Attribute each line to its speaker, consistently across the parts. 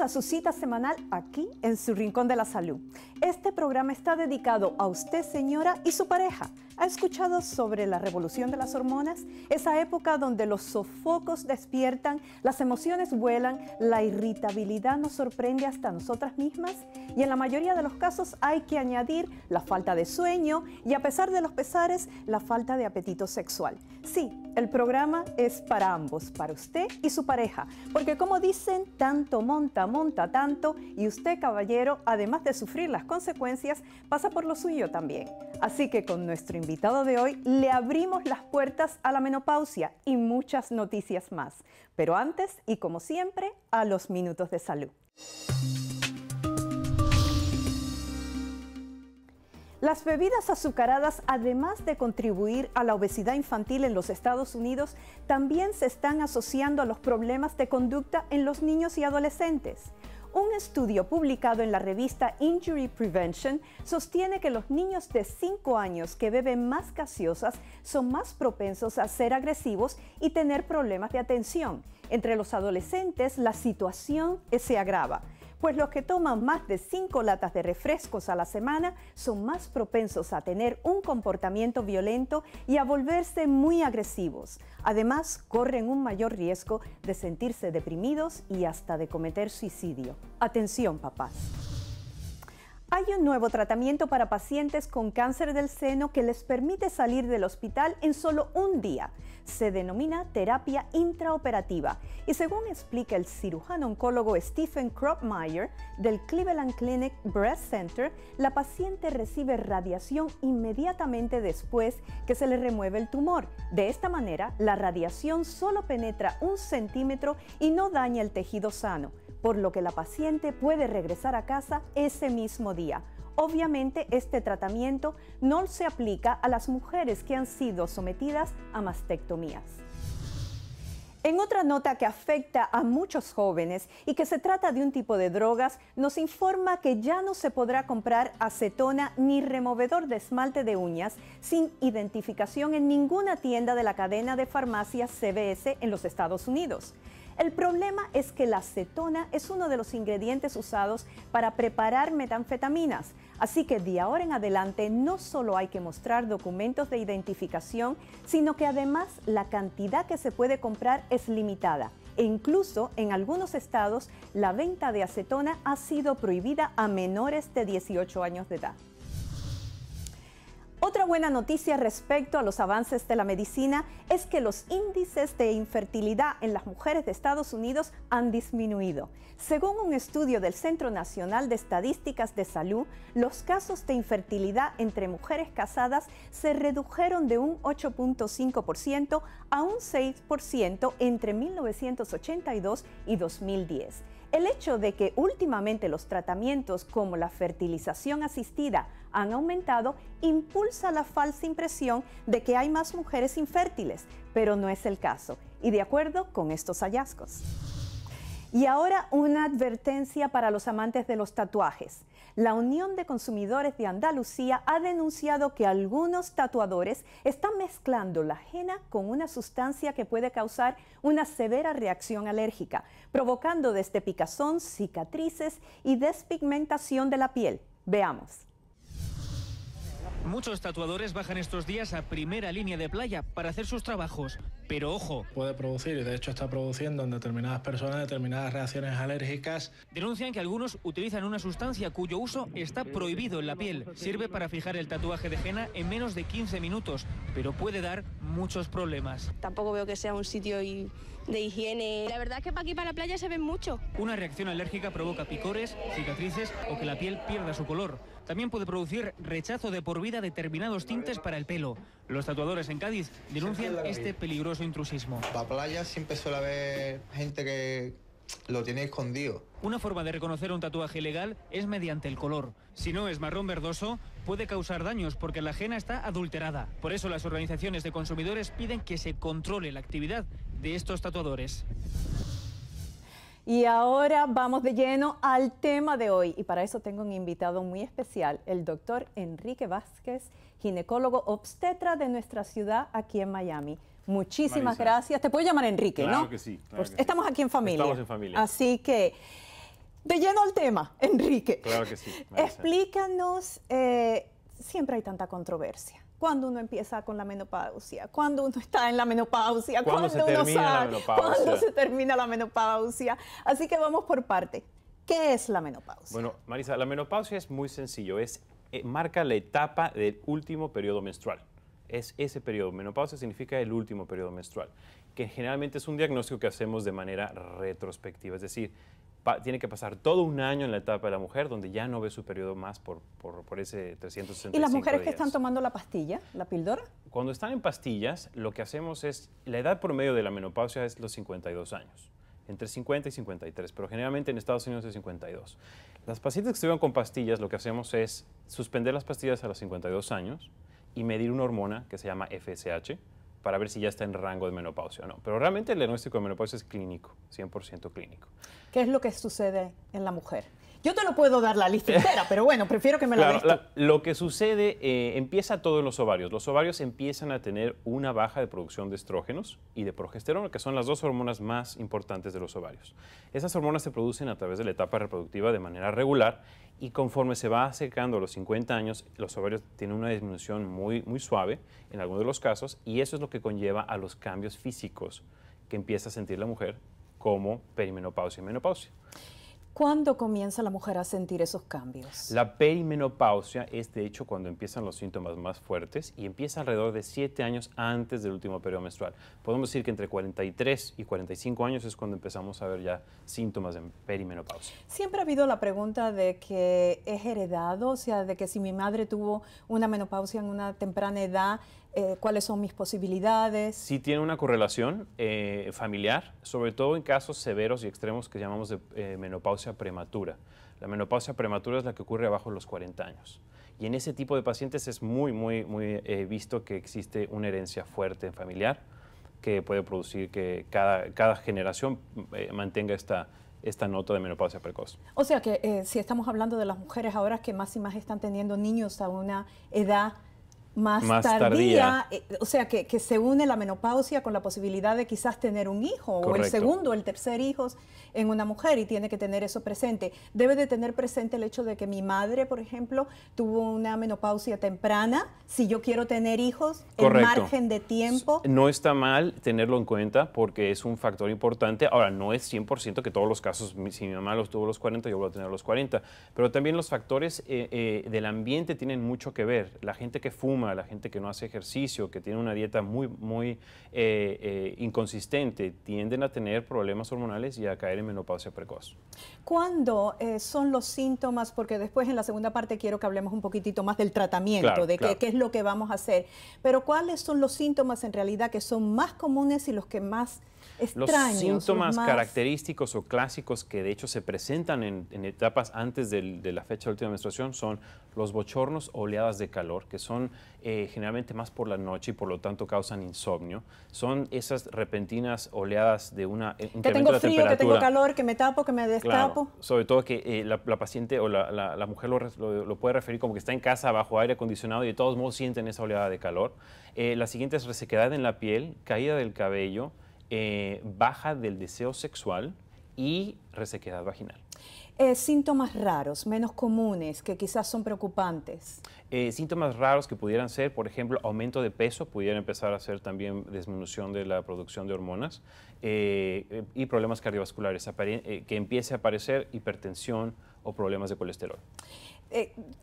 Speaker 1: a su cita semanal aquí en su Rincón de la Salud. Este programa está dedicado a usted, señora, y su pareja. ¿Ha escuchado sobre la revolución de las hormonas? Esa época donde los sofocos despiertan, las emociones vuelan, la irritabilidad nos sorprende hasta nosotras mismas y en la mayoría de los casos hay que añadir la falta de sueño y a pesar de los pesares, la falta de apetito sexual. Sí, el programa es para ambos, para usted y su pareja, porque como dicen, tanto monta monta tanto y usted, caballero, además de sufrir las consecuencias, pasa por lo suyo también. Así que con nuestro invitado de hoy le abrimos las puertas a la menopausia y muchas noticias más. Pero antes, y como siempre, a los minutos de salud. Las bebidas azucaradas, además de contribuir a la obesidad infantil en los Estados Unidos, también se están asociando a los problemas de conducta en los niños y adolescentes. Un estudio publicado en la revista Injury Prevention sostiene que los niños de 5 años que beben más gaseosas son más propensos a ser agresivos y tener problemas de atención. Entre los adolescentes la situación se agrava pues los que toman más de 5 latas de refrescos a la semana son más propensos a tener un comportamiento violento y a volverse muy agresivos. Además, corren un mayor riesgo de sentirse deprimidos y hasta de cometer suicidio. Atención, papás. Hay un nuevo tratamiento para pacientes con cáncer del seno que les permite salir del hospital en solo un día. Se denomina terapia intraoperativa y según explica el cirujano oncólogo Stephen Kropmeyer del Cleveland Clinic Breast Center, la paciente recibe radiación inmediatamente después que se le remueve el tumor. De esta manera, la radiación solo penetra un centímetro y no daña el tejido sano por lo que la paciente puede regresar a casa ese mismo día. Obviamente este tratamiento no se aplica a las mujeres que han sido sometidas a mastectomías. En otra nota que afecta a muchos jóvenes y que se trata de un tipo de drogas, nos informa que ya no se podrá comprar acetona ni removedor de esmalte de uñas sin identificación en ninguna tienda de la cadena de farmacias CBS en los Estados Unidos. El problema es que la acetona es uno de los ingredientes usados para preparar metanfetaminas, así que de ahora en adelante no solo hay que mostrar documentos de identificación, sino que además la cantidad que se puede comprar es limitada e incluso en algunos estados la venta de acetona ha sido prohibida a menores de 18 años de edad. Otra buena noticia respecto a los avances de la medicina es que los índices de infertilidad en las mujeres de Estados Unidos han disminuido. Según un estudio del Centro Nacional de Estadísticas de Salud, los casos de infertilidad entre mujeres casadas se redujeron de un 8.5% a un 6% entre 1982 y 2010. El hecho de que últimamente los tratamientos como la fertilización asistida han aumentado impulsa la falsa impresión de que hay más mujeres infértiles, pero no es el caso, y de acuerdo con estos hallazgos. Y ahora una advertencia para los amantes de los tatuajes. La Unión de Consumidores de Andalucía ha denunciado que algunos tatuadores están mezclando la ajena con una sustancia que puede causar una severa reacción alérgica, provocando desde picazón, cicatrices y despigmentación de la piel. Veamos.
Speaker 2: Muchos tatuadores bajan estos días a primera línea de playa para hacer sus trabajos, pero ojo. Puede producir, y de hecho está produciendo en determinadas personas determinadas reacciones alérgicas. Denuncian que algunos utilizan una sustancia cuyo uso está prohibido en la piel. Sirve para fijar el tatuaje de henna en menos de 15 minutos, pero puede dar muchos problemas.
Speaker 1: Tampoco veo que sea un sitio de higiene. La verdad es que para aquí, para la playa, se ven mucho.
Speaker 2: Una reacción alérgica provoca picores, cicatrices o que la piel pierda su color. También puede producir rechazo de por vida determinados tintes para el pelo. Los tatuadores en Cádiz denuncian este peligroso intrusismo. La playa siempre suele haber gente que lo tiene escondido. Una forma de reconocer un tatuaje ilegal es mediante el color. Si no es marrón verdoso, puede causar daños porque la ajena está adulterada. Por eso las organizaciones de consumidores piden que se controle la actividad de estos tatuadores.
Speaker 1: Y ahora vamos de lleno al tema de hoy. Y para eso tengo un invitado muy especial, el doctor Enrique Vázquez, ginecólogo obstetra de nuestra ciudad aquí en Miami. Muchísimas gracias. Te puedo llamar Enrique, claro pues Que sí, estamos aquí en familia. Estamos en familia. Así que, de lleno al tema, Enrique. Claro que sí. Explícanos, eh, siempre hay tanta controversia cuando uno empieza con la menopausia, cuando uno está en la menopausia, cuando uno se termina la menopausia. Así que vamos por parte. ¿Qué es la menopausia?
Speaker 2: Bueno, Marisa, la menopausia es muy sencillo, es eh, marca la etapa del último periodo menstrual. Es ese periodo. Menopausia significa el último periodo menstrual, que generalmente es un diagnóstico que hacemos de manera retrospectiva, es decir, tiene que pasar todo un año en la etapa de la mujer donde ya no ve su periodo más por, por, ese 365 ¿Y las mujeres que están
Speaker 1: tomando la pastilla, la píldora?
Speaker 2: Cuando están en pastillas, lo que hacemos es, la edad promedio de la menopausia es los 52 años, entre 50 y 53, pero generalmente en Estados Unidos es 52. Las pacientes que estuvieron con pastillas, lo que hacemos es suspender las pastillas a los 52 años y medir una hormona que se llama FSH, para ver si ya está en rango de menopausia o no. Pero realmente el diagnóstico de menopausia es clínico, 100% clínico.
Speaker 1: ¿Qué es lo que sucede en la mujer? Yo te lo puedo dar la lista entera, pero bueno, prefiero que me la
Speaker 2: lo que sucede, eh, empieza todo en los ovarios. Los ovarios empiezan a tener una baja de producción de estrógenos y de progesterona, que son las dos hormonas más importantes de los ovarios. Esas hormonas se producen a través de la etapa reproductiva de manera regular y conforme se va acercando a los 50 años, los ovarios tienen una disminución muy, muy suave en algunos de los casos y eso es lo que conlleva a los cambios físicos que empieza a sentir la mujer como perimenopausia y menopausia.
Speaker 1: ¿Cuándo comienza la mujer a sentir esos cambios?
Speaker 2: La perimenopausia es de hecho cuando empiezan los síntomas más fuertes y empieza alrededor de siete años antes del último periodo menstrual. Podemos decir que entre 43 y 45 años es cuando empezamos a ver ya síntomas de perimenopausia.
Speaker 1: Siempre ha habido la pregunta de que es heredado, o sea, de que si mi madre tuvo una menopausia en una temprana edad, eh, cuáles son mis posibilidades.
Speaker 2: Sí tiene una correlación eh, familiar, sobre todo en casos severos y extremos que llamamos de eh, menopausia prematura. La menopausia prematura es la que ocurre abajo de los 40 años. Y en ese tipo de pacientes es muy, muy, muy visto que existe una herencia fuerte en familiar que puede producir que cada, cada generación mantenga esta, esta nota de menopausia
Speaker 1: precoz. O sea que si estamos hablando de las mujeres ahora que más y más están teniendo niños a una edad más, tarde, tardía, eh, o sea, que, se une la menopausia con la posibilidad de quizás tener un hijo o el segundo, el tercer hijo en una mujer y tiene que tener eso presente. Debe de tener presente el hecho de que mi madre, por ejemplo, tuvo una menopausia temprana. Si yo quiero tener hijos, en margen de tiempo.
Speaker 2: No está mal tenerlo en cuenta porque es un factor importante. Ahora, no es 100% que todos los casos, si mi mamá los tuvo los 40, yo voy a tener los 40, pero también los factores eh, eh, del ambiente tienen mucho que ver. La gente que fuma, la gente que no hace ejercicio, que tiene una dieta muy, muy eh, eh, inconsistente, tienden a tener problemas hormonales y a caer en menopausia precoz.
Speaker 1: ¿Cuándo eh, son los síntomas? Porque después en la segunda parte quiero que hablemos un poquitito más del tratamiento, de qué es lo que vamos a hacer. Pero ¿cuáles son los síntomas en realidad que son más comunes y los que más los síntomas
Speaker 2: característicos o clásicos que de hecho se presentan en, etapas antes de la fecha de última menstruación son los bochornos o oleadas de calor, que son eh, generalmente más por la noche y por lo tanto causan insomnio. Son esas repentinas oleadas de una... Eh, que tengo frío, que tengo calor,
Speaker 1: que me tapo, que me destapo.
Speaker 2: sobre todo que eh, la, paciente o la, mujer lo, puede referir como que está en casa bajo aire acondicionado y de todos modos sienten esa oleada de calor. la siguiente es resequedad en la piel, caída del cabello, eh, baja del deseo sexual y resequedad vaginal.
Speaker 1: síntomas raros, menos comunes, que quizás son preocupantes.
Speaker 2: Eh, síntomas raros que pudieran ser, por ejemplo, aumento de peso, pudiera empezar a ser también disminución de la producción de hormonas eh, y problemas cardiovasculares, eh, que empiece a aparecer hipertensión o problemas de colesterol.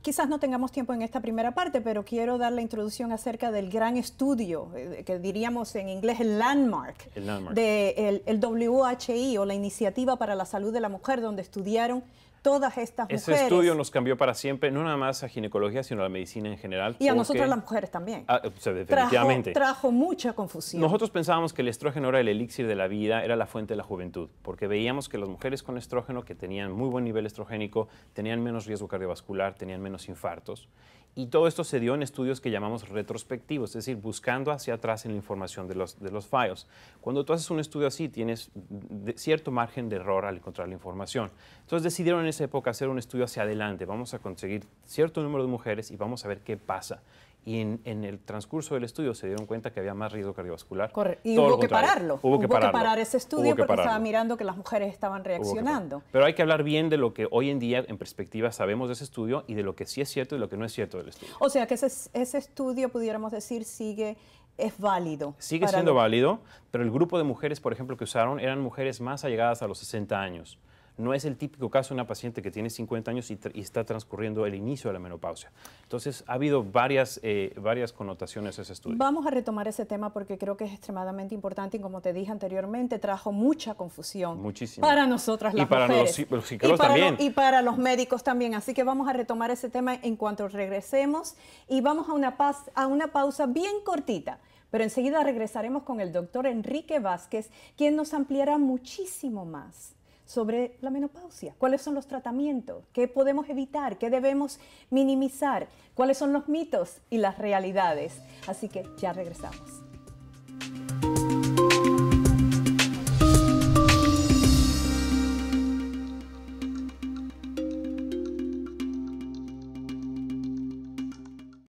Speaker 1: quizás no tengamos tiempo en esta primera parte, pero quiero dar la introducción acerca del gran estudio, que diríamos en inglés el landmark, del de el, WHI o la Iniciativa para la Salud de la Mujer, donde estudiaron todas estas mujeres. Ese estudio
Speaker 2: nos cambió para siempre, no nada más a ginecología, sino a la medicina en general. Y a nosotras las
Speaker 1: mujeres también.
Speaker 2: Ah, o sea, definitivamente. Trajo,
Speaker 1: trajo, mucha confusión. Nosotros
Speaker 2: pensábamos que el estrógeno era el elixir de la vida, era la fuente de la juventud, porque veíamos que las mujeres con estrógeno, que tenían muy buen nivel estrogénico, tenían menos riesgo cardiovascular, tenían menos infartos. Y todo esto se dio en estudios que llamamos retrospectivos, es decir, buscando hacia atrás en la información de los, de files. Cuando tú haces un estudio así, tienes cierto margen de error al encontrar la información. Entonces decidieron en esa época hacer un estudio hacia adelante. Vamos a conseguir cierto número de mujeres y vamos a ver qué pasa y en, el transcurso del estudio se dieron cuenta que había más riesgo cardiovascular. Y hubo que, pararlo. Hubo, que pararlo. que, parar ese estudio porque estaba
Speaker 1: mirando que las mujeres estaban reaccionando.
Speaker 2: Pero hay que hablar bien de lo que hoy en día en perspectiva sabemos de ese estudio y de lo que sí es cierto y lo que no es cierto del estudio.
Speaker 1: O sea que ese, ese estudio, pudiéramos decir, sigue es válido. Sigue siendo
Speaker 2: válido, pero el grupo de mujeres, por ejemplo, que usaron eran mujeres más allegadas a los 60 años. No es el típico caso de una paciente que tiene 50 años y, está transcurriendo el inicio de la menopausia. Entonces, ha habido varias, eh, varias connotaciones a ese estudio.
Speaker 1: Vamos a retomar ese tema porque creo que es extremadamente importante y como te dije anteriormente, trajo mucha confusión. Para nosotras las y para mujeres. Los, y para también. y para los médicos también. Así que vamos a retomar ese tema en cuanto regresemos y vamos a una, a una pausa bien cortita. Pero enseguida regresaremos con el doctor Enrique Vázquez, quien nos ampliará muchísimo más sobre la menopausia, cuáles son los tratamientos, qué podemos evitar, qué debemos minimizar, cuáles son los mitos y las realidades. Así que ya regresamos.